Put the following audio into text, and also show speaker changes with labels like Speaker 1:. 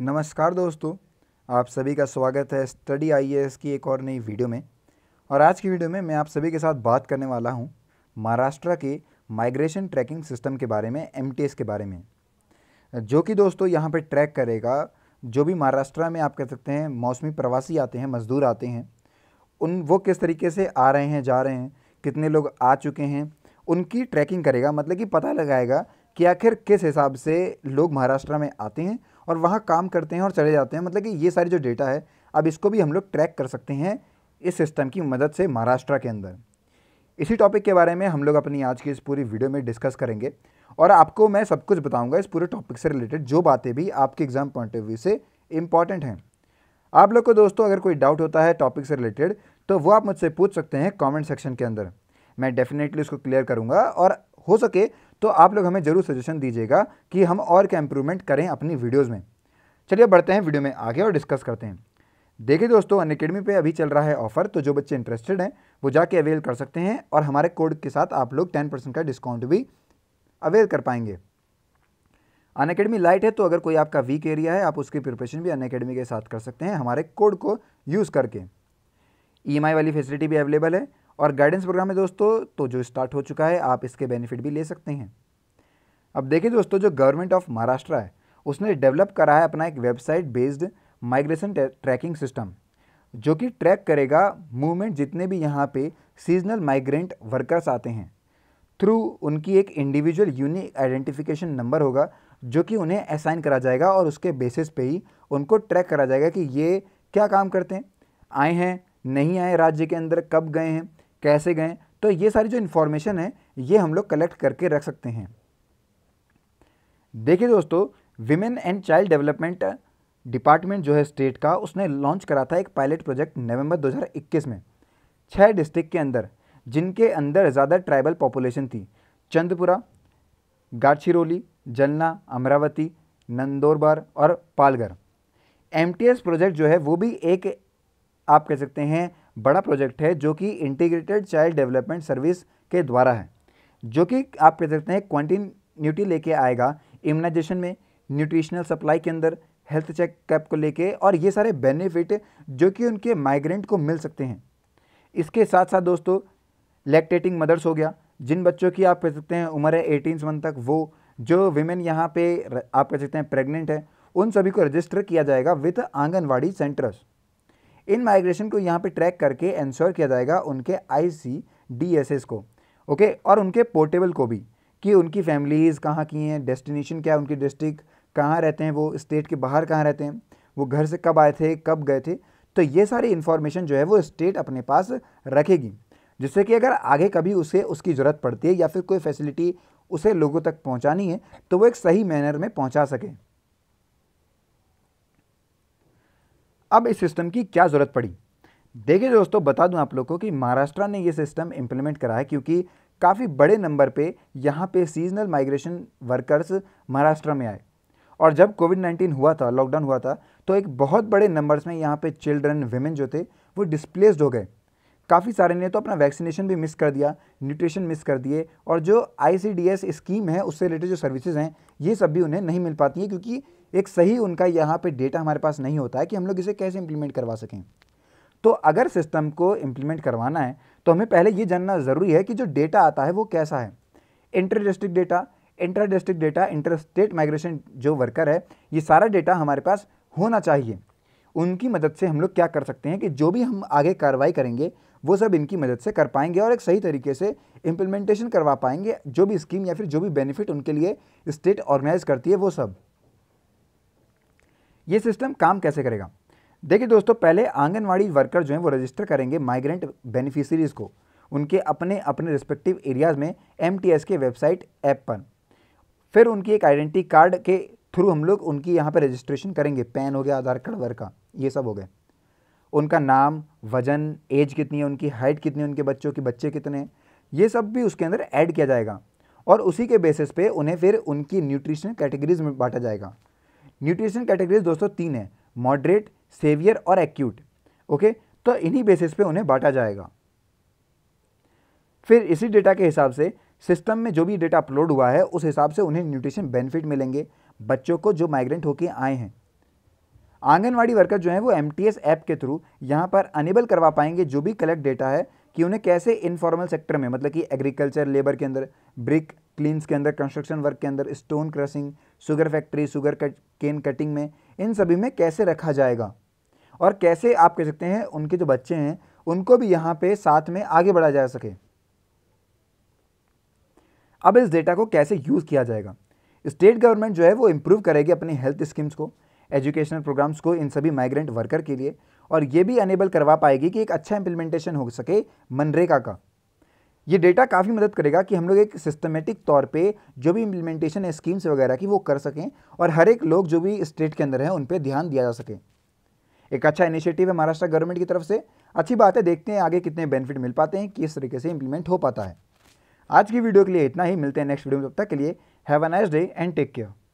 Speaker 1: नमस्कार दोस्तों आप सभी का स्वागत है स्टडी आईएएस की एक और नई वीडियो में और आज की वीडियो में मैं आप सभी के साथ बात करने वाला हूं महाराष्ट्र के माइग्रेशन ट्रैकिंग सिस्टम के बारे में एम के बारे में जो कि दोस्तों यहां पर ट्रैक करेगा जो भी महाराष्ट्र में आप कह सकते हैं मौसमी प्रवासी आते हैं मज़दूर आते हैं उन वो किस तरीके से आ रहे हैं जा रहे हैं कितने लोग आ चुके हैं उनकी ट्रैकिंग करेगा मतलब कि पता लगाएगा कि आखिर किस हिसाब से लोग महाराष्ट्र में आते हैं और वहाँ काम करते हैं और चले जाते हैं मतलब कि ये सारी जो डेटा है अब इसको भी हम लोग ट्रैक कर सकते हैं इस सिस्टम की मदद से महाराष्ट्र के अंदर इसी टॉपिक के बारे में हम लोग अपनी आज की इस पूरी वीडियो में डिस्कस करेंगे और आपको मैं सब कुछ बताऊंगा इस पूरे टॉपिक से रिलेटेड जो बातें भी आपके एग्ज़ाम पॉइंट ऑफ व्यू से इम्पॉर्टेंट हैं आप लोग को दोस्तों अगर कोई डाउट होता है टॉपिक से रिलेटेड तो वो आप मुझसे पूछ सकते हैं कमेंट सेक्शन के अंदर मैं डेफिनेटली उसको क्लियर करूँगा और हो सके तो आप लोग हमें ज़रूर सजेशन दीजिएगा कि हम और क्या इंप्रूवमेंट करें अपनी वीडियोज़ में चलिए बढ़ते हैं वीडियो में आगे और डिस्कस करते हैं देखिए दोस्तों अन अकेडमी पर अभी चल रहा है ऑफर तो जो बच्चे इंटरेस्टेड हैं वो जाके अवेल कर सकते हैं और हमारे कोड के साथ आप लोग टेन परसेंट का डिस्काउंट भी अवेल कर पाएंगे अन अकेडमी लाइट है तो अगर कोई आपका वीक एरिया है आप उसकी प्रिपरेशन भी अन अकेडमी के साथ कर सकते हैं हमारे कोड को यूज़ करके ई e वाली फैसिलिटी भी अवेलेबल है और गाइडेंस प्रोग्राम है दोस्तों तो जो स्टार्ट हो चुका है आप इसके बेनिफिट भी ले सकते हैं अब देखिए दोस्तों जो गवर्नमेंट ऑफ महाराष्ट्र है उसने डेवलप करा है अपना एक website based migration tracking system जो कि ट्रैक करेगा मूवमेंट जितने भी यहाँ पे सीजनल माइग्रेंट वर्कर्स आते हैं थ्रू उनकी एक इंडिविजुअल यूनिक आइडेंटिफिकेशन नंबर होगा जो कि उन्हें असाइन करा जाएगा और उसके बेसिस पे ही उनको ट्रैक करा जाएगा कि ये क्या काम करते हैं आए हैं नहीं आए राज्य के अंदर कब गए हैं कैसे गए तो ये सारी जो इन्फॉर्मेशन है ये हम लोग कलेक्ट करके रख सकते हैं देखिए दोस्तों women and child development department जो है स्टेट का उसने लॉन्च करा था एक पायलट प्रोजेक्ट नवंबर 2021 में छः डिस्ट्रिक्ट के अंदर जिनके अंदर ज़्यादा ट्राइबल पॉपुलेशन थी चंदपुरा गाछिरोली जलना अमरावती नंदोरबार और पालगढ़ एम प्रोजेक्ट जो है वो भी एक आप कह सकते हैं बड़ा प्रोजेक्ट है जो कि इंटीग्रेटेड चाइल्ड डेवलपमेंट सर्विस के द्वारा है जो कि आप कह सकते हैं क्वान्टिन्यूटी लेके आएगा इम्यूनाइजेशन में न्यूट्रिशनल सप्लाई के अंदर हेल्थ चेकअप को लेके और ये सारे बेनिफिट जो कि उनके माइग्रेंट को मिल सकते हैं इसके साथ साथ दोस्तों लैक्टेटिंग मदर्स हो गया जिन बच्चों की आप कह सकते हैं उम्र है एटीन मंथ तक वो जो विमेन यहाँ पे आप कह सकते हैं प्रेग्नेंट है उन सभी को रजिस्टर किया जाएगा विथ आंगनवाड़ी सेंटर्स इन माइग्रेशन को यहाँ पे ट्रैक करके एंश्योर किया जाएगा उनके I C D S S को ओके और उनके पोर्टेबल को भी कि उनकी फैमिलीज़ कहाँ की हैं डेस्टिनेशन क्या है उनकी डिस्ट्रिक्ट कहाँ रहते हैं वो स्टेट के बाहर कहाँ रहते हैं वो घर से कब आए थे कब गए थे तो ये सारी इन्फॉर्मेशन जो है वो स्टेट अपने पास रखेगी जिससे कि अगर आगे कभी उसे उसकी ज़रूरत पड़ती है या फिर कोई फैसिलिटी उसे लोगों तक पहुंचानी है तो वो एक सही मैनर में पहुंचा सके अब इस सिस्टम की क्या ज़रूरत पड़ी देखिए दोस्तों बता दूं आप लोग को कि महाराष्ट्र ने ये सिस्टम इम्प्लीमेंट करा है क्योंकि काफ़ी बड़े नंबर पे यहाँ पे सीजनल माइग्रेशन वर्कर्स महाराष्ट्र में आए और जब कोविड नाइन्टीन हुआ था लॉकडाउन हुआ था तो एक बहुत बड़े नंबर्स में यहाँ पे चिल्ड्रन वेमेन जो थे वो डिस्प्लेस्ड हो गए काफ़ी सारे ने तो अपना वैक्सीनेशन भी मिस कर दिया न्यूट्रिशन मिस कर दिए और जो आई स्कीम है उससे रिलेटेड जो सर्विसेज़ हैं ये सब भी उन्हें नहीं मिल पाती हैं क्योंकि एक सही उनका यहाँ पे डेटा हमारे पास नहीं होता है कि हम लोग इसे कैसे इम्प्लीमेंट करवा सकें तो अगर सिस्टम को इम्प्लीमेंट करवाना है तो हमें पहले ये जानना ज़रूरी है कि जो डेटा आता है वो कैसा है inter district data inter district data inter state migration जो वर्कर है ये सारा डेटा हमारे पास होना चाहिए उनकी मदद से हम लोग क्या कर सकते हैं कि जो भी हम आगे कार्रवाई करेंगे वो सब इनकी मदद से कर पाएंगे और एक सही तरीके से इम्प्लीमेंटेशन करवा पाएंगे जो भी स्कीम या फिर जो भी बेनिफिट उनके लिए स्टेट ऑर्गेनाइज करती है वो सब ये सिस्टम काम कैसे करेगा देखिए दोस्तों पहले आंगनवाड़ी वर्कर जो हैं वो रजिस्टर करेंगे माइग्रेंट बेनिफिशरीज़ को उनके अपने अपने रिस्पेक्टिव एरियाज़ में एम के वेबसाइट ऐप पर फिर उनकी एक आइडेंटिटी कार्ड के थ्रू हम लोग उनकी यहाँ पर रजिस्ट्रेशन करेंगे पैन हो गया आधार कार्ड वर्क का ये सब हो गए उनका नाम वज़न एज कितनी है उनकी हाइट कितनी है उनके बच्चों के बच्चे कितने हैं ये सब भी उसके अंदर ऐड किया जाएगा और उसी के बेसिस पे उन्हें फिर उनकी न्यूट्रिशन कैटेगरीज में बांटा जाएगा न्यूट्रिशन कैटेगरीज दोस्तों तीन है मॉडरेट सेवियर और एक्यूट ओके तो इन्हीं बेसिस पे उन्हें बांटा जाएगा फिर इसी डेटा के हिसाब से सिस्टम में जो भी डेटा अपलोड हुआ है उस हिसाब से उन्हें न्यूट्रिशन बेनिफिट मिलेंगे बच्चों को जो माइग्रेंट होके आए हैं आंगनवाड़ी वर्कर जो है वो एम ऐप के थ्रू यहाँ पर अनेबल करवा पाएंगे जो भी कलेक्ट डेटा है कि उन्हें कैसे इनफॉर्मल सेक्टर में मतलब कि एग्रीकल्चर लेबर के अंदर ब्रिक क्लीन्स के अंदर कंस्ट्रक्शन वर्क के अंदर stone crushing sugar factory sugar cut cane cutting में इन सभी में कैसे रखा जाएगा और कैसे आप कह सकते हैं उनके जो बच्चे हैं उनको भी यहाँ पे साथ में आगे बढ़ा जा सके अब इस डेटा को कैसे यूज़ किया जाएगा स्टेट गवर्नमेंट जो है वो इम्प्रूव करेगी अपनी हेल्थ स्कीम्स को एजुकेशनल प्रोग्राम्स को इन सभी माइग्रेंट वर्कर के लिए और ये भी अनेबल करवा पाएगी कि एक अच्छा इम्प्लीमेंटेशन हो सके मनरेगा का ये डेटा काफ़ी मदद करेगा कि हम लोग एक सिस्टमेटिक तौर पे जो भी इम्प्लीमेंटेशन स्कीम्स वगैरह की वो कर सकें और हर एक लोग जो भी स्टेट के अंदर हैं उन पर ध्यान दिया जा सके एक अच्छा इनिशिएटिव है महाराष्ट्र गवर्नमेंट की तरफ से अच्छी बात है देखते हैं आगे कितने बेनिफिट मिल पाते हैं किस तरीके से इम्प्लीमेंट हो पाता है आज की वीडियो के लिए इतना ही मिलते हैं नेक्स्ट वीडियो में तब तक के लिए have a nice day and take care